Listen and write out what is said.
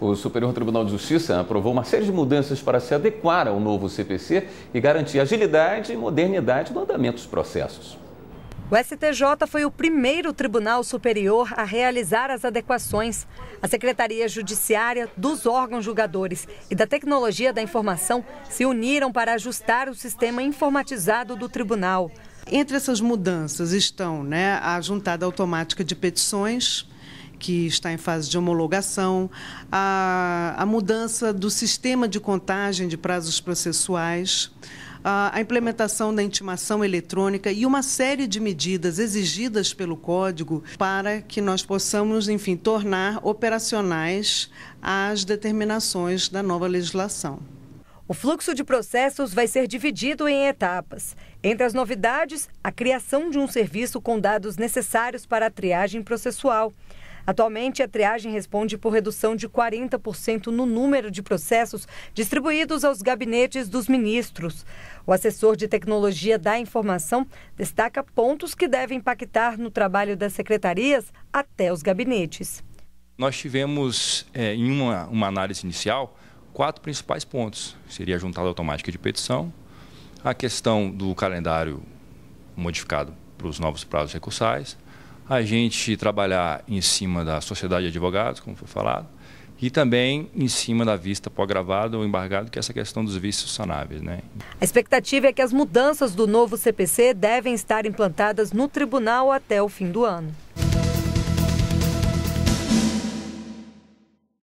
O Superior Tribunal de Justiça aprovou uma série de mudanças para se adequar ao novo CPC e garantir agilidade e modernidade no andamento dos processos. O STJ foi o primeiro tribunal superior a realizar as adequações. A Secretaria Judiciária, dos órgãos julgadores e da Tecnologia da Informação se uniram para ajustar o sistema informatizado do tribunal. Entre essas mudanças estão né, a juntada automática de petições, que está em fase de homologação, a, a mudança do sistema de contagem de prazos processuais a implementação da intimação eletrônica e uma série de medidas exigidas pelo Código para que nós possamos, enfim, tornar operacionais as determinações da nova legislação. O fluxo de processos vai ser dividido em etapas. Entre as novidades, a criação de um serviço com dados necessários para a triagem processual. Atualmente, a triagem responde por redução de 40% no número de processos distribuídos aos gabinetes dos ministros. O assessor de tecnologia da informação destaca pontos que devem impactar no trabalho das secretarias até os gabinetes. Nós tivemos, é, em uma, uma análise inicial, quatro principais pontos. Seria a juntada automática de petição, a questão do calendário modificado para os novos prazos recursais, a gente trabalhar em cima da sociedade de advogados, como foi falado, e também em cima da vista pó gravado ou embargado, que é essa questão dos vícios sanáveis. Né? A expectativa é que as mudanças do novo CPC devem estar implantadas no tribunal até o fim do ano.